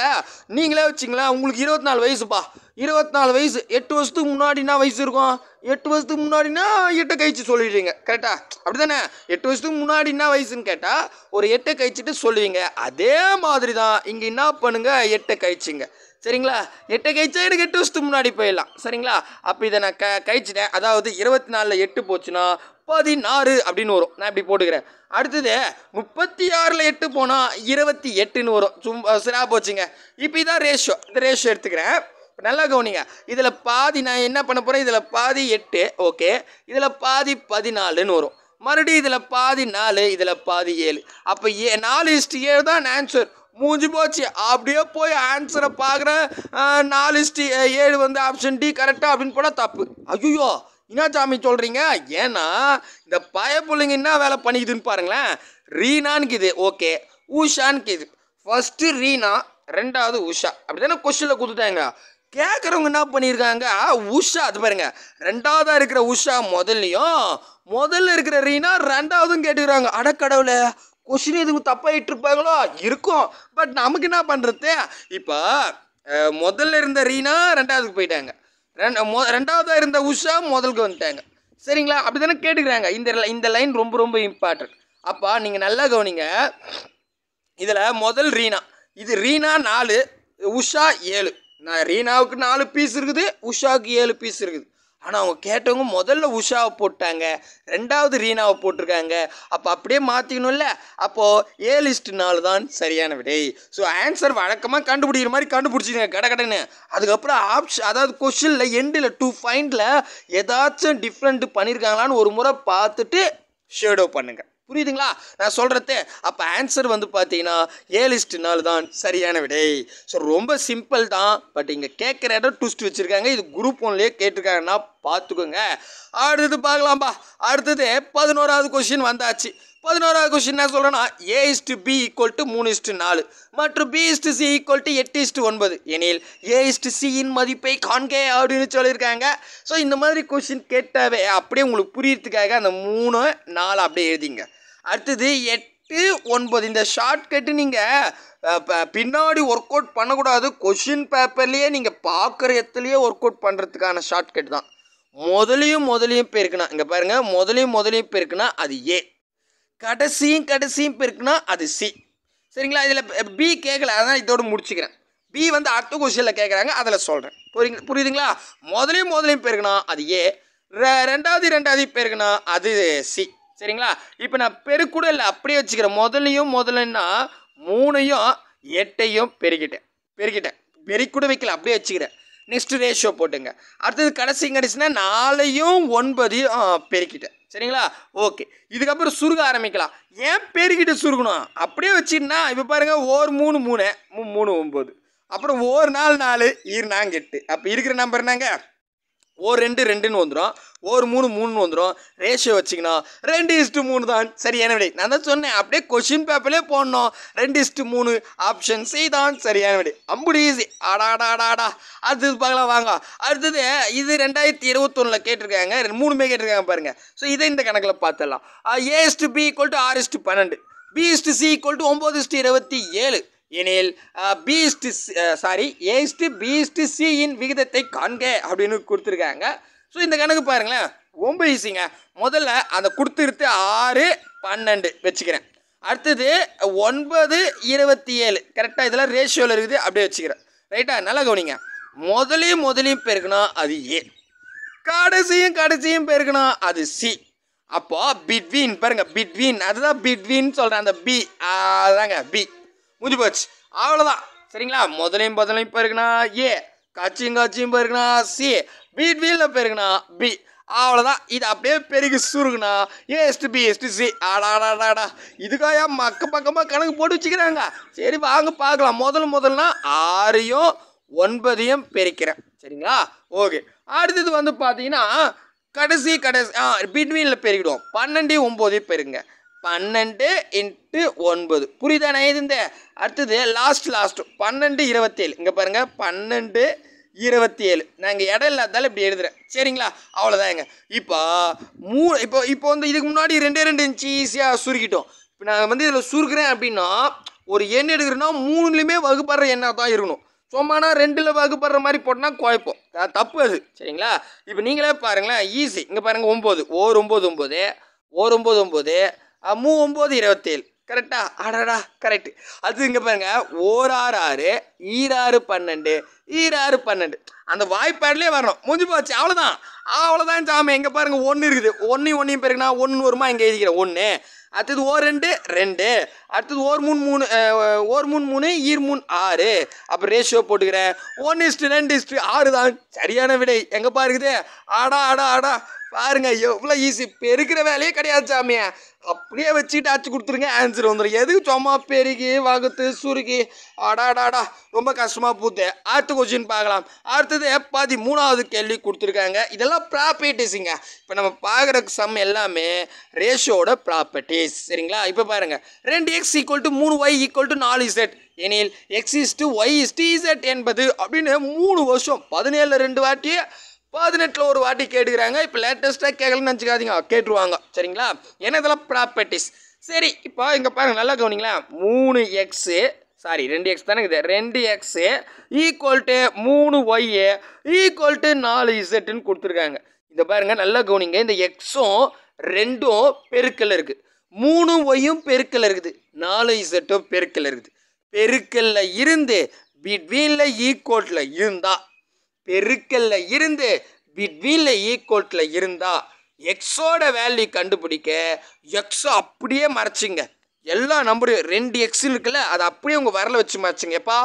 நீங்களே வச்சிங்களேன் உங்களுக்கு இருபத்தி நாலு வயசுப்பா இருபத்தி நாலு வயசு எட்டு வருஷத்துக்கு முன்னாடினா வயசு இருக்கும் எட்டு வருஷத்துக்கு முன்னாடினா எட்டை கழிச்சு சொல்லிடுவீங்க கரெக்டா அப்படி தானே எட்டு வருஷத்துக்கு முன்னாடினா வயசுன்னு கேட்டால் ஒரு எட்டை கழிச்சிட்டு சொல்லுவீங்க அதே மாதிரி தான் இங்கே என்ன பண்ணுங்கள் எட்டை கழிச்சிங்க சரிங்களா எட்டை கழிச்சா எனக்கு எட்டு வருஷத்துக்கு முன்னாடி போயிடலாம் சரிங்களா அப்போ இதை நான் க கழிச்சிட்டேன் அதாவது இருபத்தி நாலில் எட்டு போச்சுன்னா பதினாறு அப்படின்னு வரும் நான் இப்படி போட்டுக்கிறேன் அடுத்தது முப்பத்தி ஆறில் எட்டு போனால் இருபத்தி எட்டுன்னு வரும் சும் சிறா போச்சுங்க இப்போ இதான் ரேஷியோ இந்த ரேஷியோ எடுத்துக்கிறேன் நல்லா கவனிங்க இதில் பாதி நான் என்ன பண்ண போகிறேன் இதில் பாதி எட்டு ஓகே இதில் பாதி பதினாலுன்னு வரும் மறுபடியும் இதில் பாதி நாலு இதில் பாதி ஏழு அப்போ ஏ நாலு இஸ்ட் ஏழு தான் ஆன்சர் மூஞ்சி போச்சு அப்படியே போய் ஆன்சரை பார்க்குறேன் நாலு ஸ்டி ஏழு வந்து ஆப்ஷன் டி கரெக்டாக அப்படின்னு போனால் தப்பு ஐயோ என்ன சாமி சொல்கிறீங்க ஏன்னா இந்த பய பிள்ளைங்க என்ன வேலை பண்ணிக்குதுன்னு பாருங்களேன் ரீனான்னுக்குது ஓகே கிது ஃபஸ்ட்டு ரீனா ரெண்டாவது உஷா அப்படி தானே கொஸ்டினில் கொடுத்துட்டாங்க கேட்குறவங்க என்ன பண்ணியிருக்காங்க உஷா அது பாருங்க ரெண்டாவதாக இருக்கிற உஷா முதல்லையும் முதல்ல இருக்கிற ரீனா ரெண்டாவதும் கேட்டுக்கிறாங்க அடக்கடவுளை கொஷின் எதுவும் தப்பாக இருப்பாங்களோ இருக்கும் பட் நமக்கு என்ன பண்ணுறது இப்போ முதல்ல இருந்த ரீனா ரெண்டாவதுக்கு போயிட்டாங்க ரெண்டு மொ ரெண்டாவதாக இருந்த உஷா முதலுக்கு வந்துட்டாங்க சரிங்களா அப்படி தானே கேட்டுக்கிறாங்க இந்த இந்த லைன் ரொம்ப ரொம்ப இம்பார்ட்டன்ட் அப்போ நீங்கள் நல்லா கவனிங்க இதில் முதல் ரீனா இது ரீனா நாலு உஷா ஏழு நான் ரீனாவுக்கு நாலு பீஸ் இருக்குது உஷாவுக்கு ஏழு பீஸ் இருக்குது ஆனால் அவங்க கேட்டவங்க முதல்ல உஷாவை போட்டாங்க ரெண்டாவது ரீனாவை போட்டிருக்காங்க அப்போ அப்படியே மாற்றிக்கணும்ல அப்போது ஏ லிஸ்ட் நாலு தான் சரியான விடை ஸோ ஆன்சர் வழக்கமாக கண்டுபிடிக்கிற மாதிரி கண்டுபிடிச்சிங்க கடை கடைன்னு அதுக்கப்புறம் ஆப்ஷன் அதாவது கொஷனில் எண்டில் டூ ஃபைண்டில் ஏதாச்சும் டிஃப்ரெண்ட்டு பண்ணியிருக்காங்களான்னு ஒரு முறை பார்த்துட்டு ஷேடோ பண்ணுங்கள் புரியுதுங்களா நான் சொல்கிறதே அப்போ ஆன்சர் வந்து பார்த்தீங்கன்னா ஏ இஸ்ட் தான் சரியான விடை ஸோ ரொம்ப சிம்பிள் தான் பட் இங்கே கேட்குற இடம் ட்விஸ்ட் வச்சுருக்காங்க இது குரூப் ஒன்லேயே கேட்டிருக்காங்கன்னா பார்த்துக்கோங்க அடுத்தது பார்க்கலாம்ப்பா அடுத்தது பதினோராவது கொஷின் வந்தாச்சு பதினோராவது கொஸ்டின் என்ன சொல்கிறேன்னா A is to B equal to மூணு இஸ்டு நாலு மற்றும் B is to C equal to எட்டு இஸ்டு ஒன்பது எனில் ஏ இஸ்டு சியின் மதிப்பை காண்கே அப்படின்னு சொல்லியிருக்காங்க ஸோ இந்த மாதிரி கொஷின் கேட்டாவே அப்படியே உங்களுக்கு புரியறதுக்காக அந்த மூணு நாலு அப்படியே எழுதிங்க அடுத்தது எட்டு ஒன்பது இந்த ஷார்ட்கட்டு நீங்கள் பின்னாடி ஒர்க் அவுட் பண்ணக்கூடாது கொஷின் பேப்பர்லேயே நீங்கள் பார்க்குற இடத்துலையே ஒர்க் அவுட் பண்ணுறதுக்கான ஷார்ட்கட் தான் முதலையும் முதலையும் பேருக்குனா இங்கே பாருங்கள் முதலையும் முதலையும் பேருக்குனா அது ஏ கடைசியும் கடைசியும் இருக்குன்னா அது சி சரிங்களா இதில் பி கேட்கல அதான் இதோடு முடிச்சுக்கிறேன் பி வந்து அடுத்த கொஸ்டினில் கேட்குறாங்க அதில் சொல்கிறேன் புரியுங்க புரியுதுங்களா முதலையும் முதலையும் பெருக்கணும் அது ஏ ரெண்டாவது ரெண்டாவது பெருக்கணும் அது சி சரிங்களா இப்போ நான் பெருக்கூட இல்லை அப்படியே வச்சுக்கிறேன் முதலையும் முதலன்னா மூணையும் எட்டையும் பெருகிட்டேன் பெருகிட்டேன் பெருக்கூட வைக்கல அப்படியே வச்சுக்கிறேன் நெக்ஸ்ட் ரேஷியோ போட்டுங்க அடுத்தது கடைசி கடைசினா நாலையும் ஒன்பதையும் பெருக்கிட்டேன் சரிங்களா ஓகே இதுக்கப்புறம் சுருக ஆரம்பிக்கலாம் ஏன் பெருக்கிட்டு சுருகணும் அப்படியே வச்சுன்னா இப்போ பாருங்கள் ஓர் மூணு மூணு மூணு ஒம்பது அப்புறம் ஒரு நாள் நாலு ஈர் நாங்கெட்டு அப்போ இருக்கிற நம்பர் என்னங்க ஒரு ரெண்டு ரெண்டுன்னு வந்துடும் ஒரு மூணு மூணுன்னு வந்துடும் ரேஷியோ வச்சிங்கன்னா ரெண்டு இஸ்ட்டு மூணு தான் சரியான விடை நான் தான் சொன்னேன் அப்படியே கொஷின் பேப்பர்லே போடணும் ரெண்டு இஸ்ட்டு மூணு ஆப்ஷன் சி தான் சரியான விடை அம்புடி ஈஸி ஆடாடாடாடா அடுத்தது பார்க்கலாம் வாங்க அடுத்தது இது ரெண்டாயிரத்தி இருபத்தொன்னில் கேட்டிருக்காங்க மூணுமே கேட்டிருக்காங்க பாருங்கள் ஸோ இதை இந்த கணக்கில் பார்த்துடலாம் A is to B equal to R is to பன்னெண்டு B is to C equal to ஒம்பது இஸ்ட்டு இருபத்தி ஏழு எனில் பீஸ்ட் சாரி ஏஸ்ட் பீஸ்ட் சியின் விகிதத்தை காண்க அப்படின்னு கொடுத்துருக்காங்க ஸோ இந்த கணக்கு பாருங்களேன் ரொம்ப ஈஸிங்க முதல்ல அந்த கொடுத்துருத்து ஆறு பன்னெண்டு வச்சுக்கிறேன் அடுத்தது ஒன்பது இருபத்தி ஏழு கரெக்டாக இதெல்லாம் ரேஷியோவில் இருக்குது அப்படியே வச்சுக்கிறேன் ரைட்டாக நல்லா கவனிங்க முதலையும் முதலையும் பெருக்கணும் அது ஏ கடைசியும் கடைசியும் பெருக்கணும் அது சி அப்போது பிட்வீன் பாருங்கள் பிட்வீன் அதுதான் பிட்வீன் சொல்கிறேன் அந்த பி அதாங்க பி முடிஞ்சு போச்சு அவ்வளோதான் சரிங்களா முதலையும் பதிலையும் போயிருக்குன்னா ஏ காட்சியும் காட்சியும் போயிருக்குன்னா சி பீட் வீலில் போயிருக்குன்னா பி அவ்வளோதான் இது அப்படியே பெருகி சுருங்கண்ணா ஏ பி எஸ்டி சி ஆடாடாடாடா இதுக்காக மக்க பக்கமாக கணக்கு போட்டு வச்சுக்கிறாங்க சரி வாங்க பார்க்கலாம் முதல் முதல்னா ஆறையும் ஒன்பதையும் பெருக்கிறேன் சரிங்களா ஓகே அடுத்தது வந்து பார்த்தீங்கன்னா கடைசி கடைசி ஆ பிட்வீனில் பெருகிடுவோம் பன்னெண்டு ஒம்போதையும் பெருங்க பன்னெண்டு இன்ட்டு ஒன்பது புரியுதாண்ணா இந்த அடுத்தது லாஸ்ட் லாஸ்ட் பன்னெண்டு இருபத்தேழு இங்கே பாருங்கள் பன்னெண்டு இருபத்தி ஏழு நான் இங்கே இடம் இல்லாதாலும் இப்படி எழுதுறேன் சரிங்களா அவ்வளோதாங்க இப்போ மூ இப்போ இப்போ வந்து இதுக்கு முன்னாடி ரெண்டே ரெண்டு இன்ச்சு ஈஸியாக சுருக்கிட்டோம் இப்போ நாங்கள் வந்து இதில் சுருக்கிறேன் அப்படின்னா ஒரு எண் எடுக்கிறோன்னா மூணுலேயுமே வகுப்படுற எண்ணாக தான் இருக்கணும் சும்மானா ரெண்டில் வகுப்படுற மாதிரி போட்டோம்னா குழப்பம் தப்பு அது சரிங்களா இப்போ நீங்களே பாருங்களேன் ஈஸி இங்கே பாருங்கள் ஒம்பது ஓர் ஒம்பது ஒம்பது ஓர் ஒம்பது ஒம்பது மூ ஒம்பது இருபத்தேழு கரெக்டா ஆடாடா கரெக்டு அது இங்கே பாருங்க ஓர் ஆறு ஆறு ஈராறு பன்னெண்டு ஈராறு பன்னெண்டு அந்த வாய்ப்பாடுலேயே வரணும் முடிஞ்சு போச்சு அவ்வளோதான் அவ்வளோதான் சாமி எங்கே பாருங்கள் ஒன்று இருக்குது ஒன்றையும் ஒன்றையும் நான் ஒன்று ஒருமா இங்கே எழுதிக்கிறேன் ஒன்று அடுத்தது ஓர் ரெண்டு ரெண்டு அடுத்தது ஓர் மூணு மூணு ஓர் மூணு மூணு ஈர் மூணு ஆறு அப்புறம் ரேஷியோ போட்டுக்கிறேன் ஒன் இஸ்ட்டு ரெண்டு இஸ்ட்டு ஆறு தான் சரியான விடை எங்கேப்பா இருக்குது ஆடா ஆடா ஆடா பாருங்க எவ்வளோ ஈஸி பெருக்கிற வேலையே கிடையாது சாமியா அப்படியே வச்சு டாச்சு கொடுத்துருங்க ஆன்சர் வந்துடும் எதுக்கு சும்மா பெருகி வகுத்து சுருக்கி அடாடாடா ரொம்ப கஷ்டமாக பூத்து அடுத்த கொஸ்டின் பார்க்கலாம் அடுத்தது பாதி மூணாவது கேள்வி கொடுத்துருக்காங்க இதெல்லாம் ப்ராப்பர்ட்டிஸுங்க இப்போ நம்ம பார்க்குற சம் எல்லாமே ரேஷியோட ப்ராப்பர்ட்டிஸ் சரிங்களா இப்போ பாருங்கள் ரெண்டு எக்ஸ் ஈக்குவல் டு மூணு ஒய் ஈக்குவல் டு நாலு இசட் எனில் X is to Y is to Z என்பது அப்படின்னு மூணு வருஷம் பதினேழு ரெண்டு வாட்டி பதினெட்டில் ஒரு வாட்டி கேட்டுக்கிறாங்க இப்போ லேட்டஸ்ட்டாக கேட்கலன்னு நினச்சிக்காதீங்க கேட்டுருவாங்க சரிங்களா ஏன்னா இதெல்லாம் ப்ராப்பர்ட்டிஸ் சரி இப்போ இங்கே பாருங்கள் நல்லா கவனிங்களா மூணு எக்ஸு சாரி ரெண்டு எக்ஸ் தானே இது ரெண்டு எக்ஸு ஈக்குவல் டு மூணு ஒய்யு ஈக்குவல் டு நாலு இசட்டுன்னு கொடுத்துருக்காங்க இந்த பாருங்கள் நல்லா கவனிங்க இந்த எக்ஸும் ரெண்டும் பெருக்கல் இருக்குது மூணு ஒய்யும் பெருக்கல் இருக்குது நாலு இசட்டும் பெருக்கல் இருக்குது பெருக்கல்ல இருந்து பிட்வீனில் ஈக்குவல்ட்டில் இருந்தால் பெருக்கல்ல இருந்து பிட்வீன்ல ஈக்குவல்ட்டில் e இருந்தால் எக்ஸோட வேல்யூ கண்டுபிடிக்க எக்ஸை அப்படியே மறைச்சிங்க எல்லா நம்பரும் ரெண்டு எக்ஸ் இருக்குல்ல அதை அப்படியே உங்கள் வரல வச்சு மறைச்சிங்க எப்பா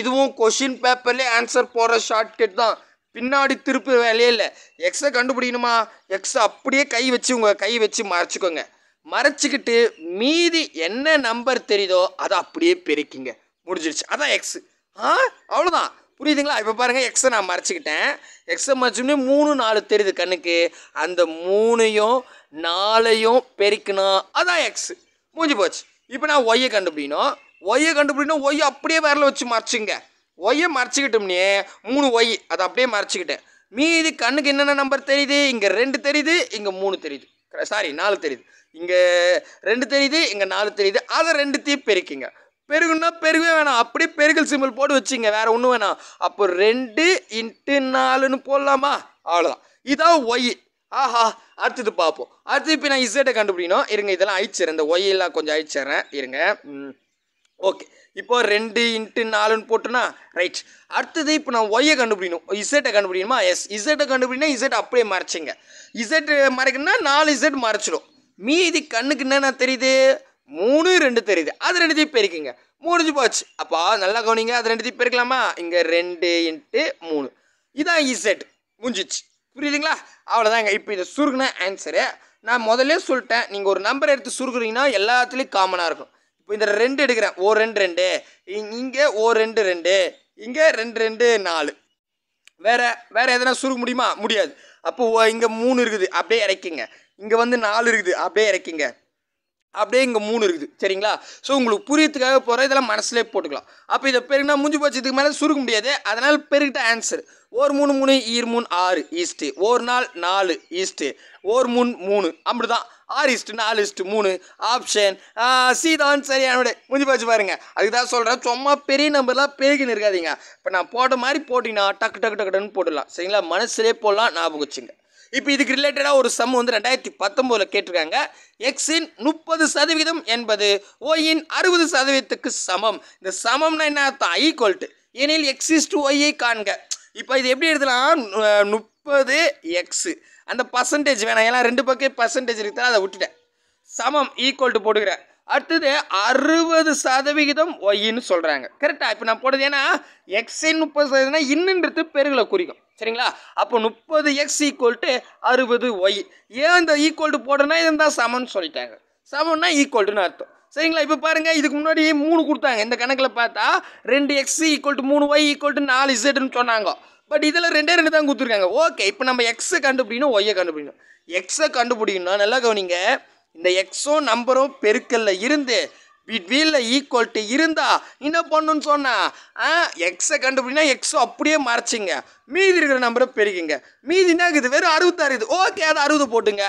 இதுவும் கொஷின் பேப்பர்லேயே ஆன்சர் போகிற ஷார்ட்கட் தான் பின்னாடி திருப்பு வேலையே இல்லை எக்ஸை கண்டுபிடிக்கணுமா எக்ஸை அப்படியே கை வச்சு உங்கள் கை வச்சு மறைச்சிக்கோங்க மறைச்சிக்கிட்டு மீதி என்ன நம்பர் தெரியுதோ அதை அப்படியே பெருக்கிங்க முடிஞ்சிடுச்சு அதான் எக்ஸு ஆ அவ்வளோதான் புரியுதுங்களா இப்போ பாருங்கள் எக்ஸை நான் மறைச்சிக்கிட்டேன் எக்ஸை மறைச்சோம்னே மூணு நாலு தெரியுது கண்ணுக்கு அந்த மூணையும் நாலையும் பெருக்கினா அதான் எக்ஸ் மூஞ்சி போச்சு இப்போ நான் ஒய்யை கண்டுபிடிக்கணும் ஒய்யை கண்டுபிடிக்கணும் ஒய் அப்படியே வரல வச்சு மறைச்சிங்க ஒய்யை மறைச்சிக்கிட்டோம்னே மூணு ஒய் அதை அப்படியே மறைச்சிக்கிட்டேன் மீதி கண்ணுக்கு என்னென்ன நம்பர் தெரியுது இங்கே ரெண்டு தெரியுது இங்கே மூணு தெரியுது சாரி நாலு தெரியுது இங்கே ரெண்டு தெரியுது இங்கே நாலு தெரியுது அதை ரெண்டுத்தையும் பெருக்கிங்க பெருகுன்னா பெருகவே வேணாம் அப்படியே பெருகல் சிம்பிள் போட்டு வச்சுங்க வேறு ஒன்றும் வேணாம் அப்போ ரெண்டு இன்ட்டு நாலுன்னு போடலாமா அவ்வளோதான் இதான் ஒய் ஆஹா அடுத்தது பார்ப்போம் அடுத்து இப்போ நான் இசட்டை கண்டுபிடிக்கணும் இருங்க இதெல்லாம் அழிச்சிடுறேன் இந்த ஒய்யெல்லாம் கொஞ்சம் அழிச்சிட்றேன் இருங்க ஓகே இப்போ ரெண்டு இன்ட்டு நாலுன்னு போட்டுனா ரைட் அடுத்தது இப்போ நான் ஒய்யை கண்டுபிடிக்கணும் இசட்டை கண்டுபிடிக்கணுமா எஸ் இசட்டை கண்டுபிடினா இசட் அப்படியே மறைச்சிங்க இசட் மறைக்கணும்னா நாலு இசட் மறைச்சிடும் மீதி கண்ணுக்கு என்னென்ன தெரியுது மூணு ரெண்டு தெரியுது அது ரெண்டுத்தையும் பெருக்குங்க முடிஞ்சு போச்சு அப்போ நல்லா கவனிங்க அது ரெண்டுத்தையும் பெருக்கலாமா இங்கே ரெண்டு இன்ட்டு மூணு இதான் இசட் e முடிஞ்சிச்சு புரியுதுங்களா அவ்வளோதாங்க இப்போ இதை சுருக்குன ஆன்சரு நான் முதலே சொல்லிட்டேன் நீங்கள் ஒரு நம்பர் எடுத்து சுருக்குறீங்கன்னா எல்லாத்துலேயும் காமனாக இருக்கும் இப்போ இந்த ரெண்டு எடுக்கிறேன் ஓ ரெண்டு ரெண்டு இங்கே ஓ ரெண்டு ரெண்டு இங்கே ரெண்டு ரெண்டு நாலு வேறு வேறு எதனா சுருக்க முடியுமா முடியாது அப்போது இங்கே மூணு இருக்குது அப்படியே இறக்கிங்க இங்கே வந்து நாலு இருக்குது அப்படியே இறக்கிங்க அப்படியே இங்கே மூணு இருக்குது சரிங்களா ஸோ உங்களுக்கு புரியத்துக்காக போகிற இதெல்லாம் மனசுலேயே போட்டுக்கலாம் அப்போ இதை பெருங்கன்னா முஞ்சு போச்சு மேலே சுருக்க முடியாது அதனால் பெருகிட்ட ஆன்சர் ஒரு மூணு மூணு ஈர் மூணு ஆறு ஈஸ்ட்டு ஒரு நாள் நாலு ஈஸ்ட்டு ஒரு மூணு மூணு அப்படி தான் ஆறு ஈஸ்ட்டு நாலு ஈஸ்ட்டு மூணு ஆப்ஷன் சி தான் சரியானோட முஞ்சு போச்சு பாருங்கள் அதுக்கு தான் சொல்கிறேன் சும்மா பெரிய நம்பர்லாம் பெருகின்னு இருக்காதீங்க இப்போ நான் போட்ட மாதிரி போட்டிங்கன்னா டக்கு டக்கு டக்குன்னு போட்டுடலாம் சரிங்களா மனசுலேயே போடலாம் ஞாபகம் வச்சுங்க இப்போ இதுக்கு ரிலேட்டடாக ஒரு சம் வந்து ரெண்டாயிரத்தி பத்தொம்போதில் கேட்டிருக்காங்க எக்ஸின் முப்பது சதவீதம் என்பது ஒயின் அறுபது சதவீதத்துக்கு சமம் இந்த சமம்னா என்ன அர்த்தம் ஈக்குவல் டு ஏனில் எக்ஸிஸ் டு ஒய்யை காண்க இப்போ இது எப்படி எடுத்துலாம் முப்பது எக்ஸு அந்த பர்சன்டேஜ் வேணாம் ஏன்னா ரெண்டு பக்கம் பர்சன்டேஜ் இருக்குதுன்னா அதை விட்டுட்டேன் சமம் ஈக்குவல் டு போட்டுக்கிறேன் அடுத்தது அறுபது சதவிகிதம் ஒய்ன்னு சொல்கிறாங்க கரெக்டாக இப்போ நான் போடுறது ஏன்னா எக்ஸின் முப்பது சதவீதம்னா இன்னுன்றது பெருகளை குறிக்கும் சரிங்களா அப்போ முப்பது எக்ஸ் ஈக்குவல் டு அறுபது ஒய் ஏன் இந்த ஈக்குவல் டு போடுறேன்னா இதுதான் சமன்னு சொல்லிட்டாங்க சமன்னா ஈக்குவல்டுன்னு அர்த்தம் சரிங்களா இப்போ பாருங்கள் இதுக்கு முன்னாடி மூணு கொடுத்தாங்க இந்த கணக்கில் பார்த்தா ரெண்டு எக்ஸ் ஈக்குவல் டு மூணு ஒய் ஈக்குவல் டு நாலு இசட்னு சொன்னாங்க பட் இதில் ரெண்டே ரெண்டு தான் கொடுத்துருக்காங்க ஓகே இப்போ நம்ம எக்ஸை கண்டுபிடிக்கணும் ஒய்யை கண்டுபிடிக்கணும் எக்ஸை கண்டுபிடிக்கணும்னா நல்லா கவனிங்க இந்த எக்ஸோ நம்பரும் பெருக்கல்ல இருந்து வீல்ல ஈக்குவல்ட்டு இருந்தா என்ன பண்ணுன்னு சொன்னேன் எக்ஸை கண்டுபிடினா எக்ஸோ அப்படியே மறைச்சிங்க மீதி இருக்கிற நம்பரை பெருக்கிங்க மீதி என்ன இருக்குது வெறும் அறுபத்தாறு இது ஓகே அதை அறுபது போட்டுங்க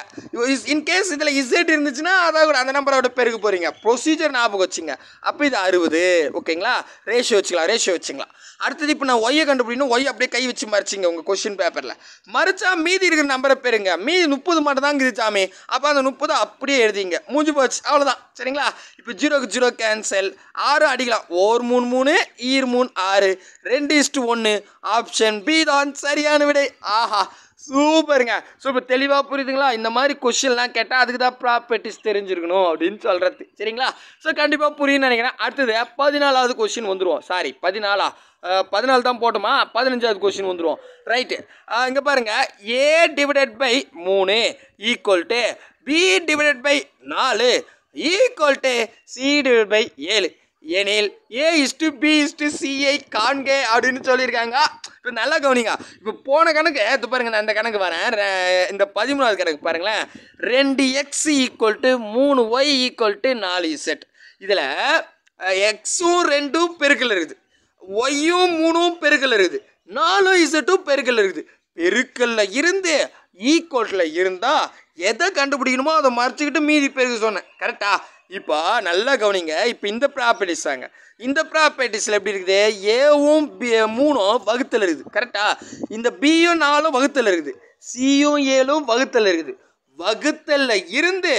இன்கேஸ் இதில் இசேட் இருந்துச்சுன்னா அதை கூட அந்த நம்பரோட பெருக்க போகிறீங்க ப்ரொசீஜர் ஞாபகம் வச்சுங்க அப்போ இது அறுபது ஓகேங்களா ரேஷியோ வச்சுக்கலாம் ரேஷியோ வச்சுங்களா அடுத்தது இப்போ நான் ஒய்யை கண்டுபிடிக்கணும் ஒய் அப்படியே கை வச்சு மறைச்சிங்க உங்கள் கொஷின் பேப்பரில் மறைச்சா மீதி இருக்கிற நம்பரை பெருங்க மீதி முப்பது மட்டும் தான் இருக்குது சாமி அப்போ அந்த முப்பது அப்படியே எழுதிங்க மூஞ்சி போச்சு அவ்வளோதான் சரிங்களா இப்போ ஜீரோ ஜீரோக்கு ஜீரோ கேன்சல் ஆறு அடிக்கலாம் ஓர் மூணு மூணு ஈர் மூணு ஆறு ரெண்டு இஸ்ட் ஒன்று ஆப்ஷன் பி தான் சரியான விடை ஆஹா சூப்பருங்க சூப்பர் தெளிவாக புரியுதுங்களா இந்த மாதிரி கொஷின்லாம் கேட்டால் அதுக்கு தான் ப்ராப்பர்ட்டிஸ் தெரிஞ்சிருக்கணும் அப்படின்னு சொல்கிறது சரிங்களா ஸோ கண்டிப்பாக புரியுன்னு நினைக்கிறேன் அடுத்தது பதினாலாவது கொஷின் வந்துடுவோம் சாரி பதினாலா பதினாலு தான் போட்டோமா பதினஞ்சாவது கொஷின் வந்துடுவோம் ரைட்டு இங்கே பாருங்கள் ஏ டிவைடட் பை மூணு equal to B divided by நாலு equal to C divide by ஏழு ஏனில் ஏ இஸ்டு பி இஸ்டு சிஐ கான்கே அப்படின்னு சொல்லியிருக்காங்க இப்போ நல்லா கவனிங்க இப்போ போன கணக்கு ஏற்று பாருங்க நான் இந்த கணக்கு வரேன் இந்த பதிமூணாவது கணக்கு பாருங்களேன் ரெண்டு எக்ஸ் ஈக்குவல் டு மூணு ஒய் ஈக்குவல் டு நாலு இசட் இதில் எக்ஸும் ரெண்டும் பெருக்கல் இருக்குது ஒய்யும் மூணும் பெருக்கல் இருக்குது நாலும் இசட்டும் பெருக்கல் இருக்குது பெருக்கல்ல இருந்து ஈக்குவல்டில் இருந்தால் எதை கண்டுபிடிக்கணுமோ அதை மறைச்சிக்கிட்டு மீதி பேருக்கு சொன்னேன் கரெக்டா இப்போ நல்லா கவனிங்க இப்போ இந்த ப்ராப்பர்ட்டிஸ் தாங்க இந்த ப்ராப்பர்ட்டிஸில் எப்படி இருக்குது ஏவும் பி மூணும் வகுத்தில் இருக்குது கரெக்டா இந்த பியும் நாலும் வகுத்தில் இருக்குது சியும் ஏழும் வகுத்தில் இருக்குது வகுத்தல்ல இருந்து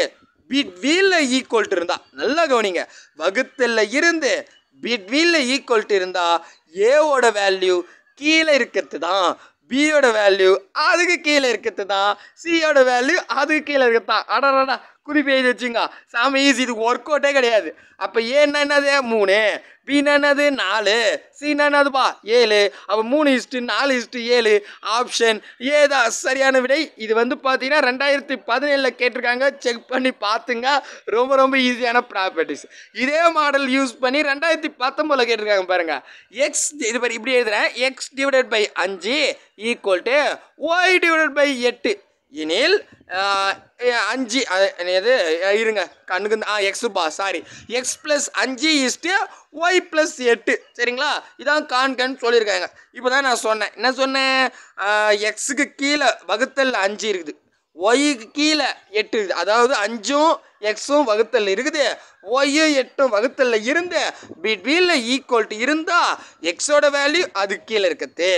பிட்வீல ஈக்குவல்ட்டு இருந்தா நல்லா கவனிங்க வகுத்தல்ல இருந்து பிட்வீல ஈக்குவல்ட்டு இருந்தா ஏவோட வேல்யூ கீழே இருக்கிறது தான் பியோட வேல்யூ அதுக்கு கீழே இருக்கிறது தான் சியோட வேல்யூ அதுக்கு கீழே இருக்கிறது தான் அடடா குறிப்பு எழுதி வச்சுங்க சாமி ஈஸி இது ஒர்க் அவுட்டே கிடையாது அப்போ ஏ என்னது மூணு பி என்னது நாலு சி என்னதுப்பா ஏழு அப்போ மூணு இஸ்ட்டு நாலு இஸ்ட்டு ஏழு ஆப்ஷன் ஏதா சரியான விடை இது வந்து பார்த்தீங்கன்னா ரெண்டாயிரத்தி பதினேழில் கேட்டிருக்காங்க செக் பண்ணி பார்த்துங்க ரொம்ப ரொம்ப ஈஸியான ப்ராப்பர்ட்டிஸ் இதே மாடல் யூஸ் பண்ணி ரெண்டாயிரத்தி பத்தொம்போதில் கேட்டிருக்காங்க பாருங்கள் எக்ஸ் இது இப்படி எழுதுறேன் எக்ஸ் டிவைடட் பை அஞ்சு equal to Y divided by எட்டு இனில் அஞ்சு இது இருங்க கண்ணுக்கு ஆ எக்ஸுப்பா பா சாரி எக்ஸ் ப்ளஸ் அஞ்சு இஸ்ட்டு ஒய் ப்ளஸ் எட்டு சரிங்களா இதான் கான்கன்னு சொல்லியிருக்காங்க இப்போ தான் நான் சொன்னேன் என்ன சொன்னேன் எக்ஸுக்கு கீழே வகுத்தல் அஞ்சு இருக்குது ஒய்க்கு கீழே எட்டு அதாவது அஞ்சும் எக்ஸும் வகுத்தல் இருக்குது ஒய்யும் எட்டும் வகுத்தல் இருந்து பிட்வீனில் ஈக்குவல் டு இருந்தால் எக்ஸோட வேல்யூ அது கீழே இருக்குது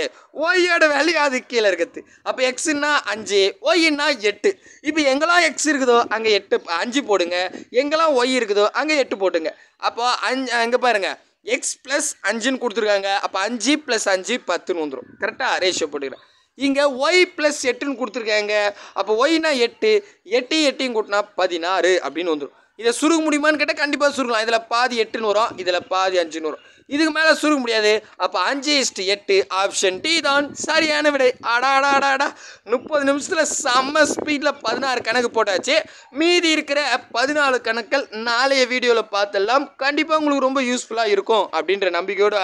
ஒய்யோட வேல்யூ அது கீழே இருக்குது அப்போ எக்ஸுன்னா அஞ்சு ஒய்னா எட்டு இப்போ எங்கெல்லாம் எக்ஸ் இருக்குதோ அங்கே எட்டு அஞ்சு போடுங்க எங்கெல்லாம் ஒய் இருக்குதோ அங்கே எட்டு போட்டுங்க அப்போ அஞ்சு அங்கே பாருங்கள் எக்ஸ் ப்ளஸ் அஞ்சுன்னு கொடுத்துருக்காங்க அப்போ அஞ்சு ப்ளஸ் அஞ்சு பத்துன்னு வந்துடும் கரெக்டாக ரேஷியோ போட்டுக்கிறேன் இங்கே ஒய் ப்ளஸ் எட்டுன்னு கொடுத்துருக்காங்க அப்போ ஒய்னா எட்டு எட்டு எட்டையும் கூட்டினா பதினாறு அப்படின்னு வந்துடும் இதை சுருங்க முடியுமான்னு கேட்டால் கண்டிப்பாக சுருக்கலாம் இதில் பாதி எட்டுன்னு வரும் இதில் பாதி அஞ்சுன்னு வரும் இதுக்கு மேலே சுருக்க முடியாது அப்போ அஞ்சு இஸ்ட் எட்டு ஆப்ஷன் டி தான் சரியான விடை அடா முப்பது நிமிஷத்தில் செம்ம ஸ்பீடில் பதினாறு கணக்கு போட்டாச்சு மீதி இருக்கிற பதினாலு கணக்கள் நாளைய வீடியோவில் பார்த்தெல்லாம் கண்டிப்பாக உங்களுக்கு ரொம்ப யூஸ்ஃபுல்லாக இருக்கும் அப்படின்ற நம்பிக்கையோட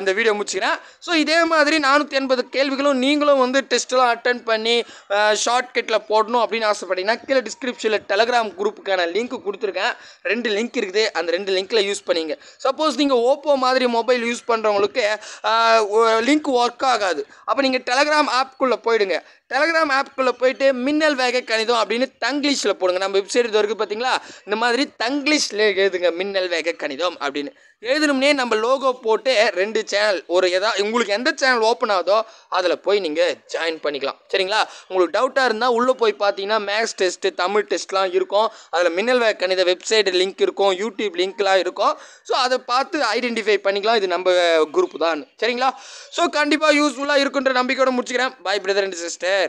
அந்த வீடியோ முடிச்சுக்கிறேன் ஸோ இதே மாதிரி நானூற்றி எண்பது கேள்விகளும் நீங்களும் வந்து டெஸ்ட்லாம் அட்டன் பண்ணி ஷார்ட்கட்டில் போடணும் அப்படின்னு ஆசைப்பட்டீங்கன்னா கீழே டிஸ்கிரிப்ஷனில் டெலகிராம் குரூப்புக்கான லிங்க் கொடுத்துருக்கேன் ரெண்டு லிங்க் இருக்குது அந்த ரெண்டு லிங்க்கில் யூஸ் பண்ணிங்க சப்போஸ் நீங்கள் ஓப்போ மாதிரி மொபைல் யூஸ் பண்ணுறவங்களுக்கு லிங்க் ஒர்க் ஆகாது அப்போ நீங்கள் டெலகிராம் ஆப்குள்ளே போயிடுங்க டெலகிராம் ஆப்புக்குள்ளே போயிட்டு மின்னல் வேக கணிதம் அப்படின்னு தங்கிலீஷில் போடுங்க நம்ம வெப்சைட் இது வரைக்கும் பார்த்தீங்களா இந்த மாதிரி தங்கிலீஷில் எழுதுங்க மின்னல் வேக கணிதம் அப்படின்னு எழுதணும்னே நம்ம லோகோ போட்டு ரெண்டு சேனல் ஒரு எதா உங்களுக்கு எந்த சேனல் ஓப்பன் ஆகுதோ அதில் போய் நீங்கள் ஜாயின் பண்ணிக்கலாம் சரிங்களா உங்களுக்கு டவுட்டாக இருந்தால் உள்ளே போய் பார்த்தீங்கன்னா மேக்ஸ் டெஸ்ட்டு தமிழ் டெஸ்ட்லாம் இருக்கும் அதில் மின்னல் வேக கணித வெப்சைட் லிங்க் இருக்கும் யூடியூப் லிங்க்லாம் இருக்கும் ஸோ அதை பார்த்து ஐடென்டிஃபை பண்ணிக்கலாம் இது நம்ம குரூப் தான் சரிங்களா ஸோ கண்டிப்பாக யூஸ்ஃபுல்லாக இருக்குன்ற நம்பிக்கையோடு முடிச்சுக்கிறேன் பாய் பிரதர் அண்ட் சிஸ்டர்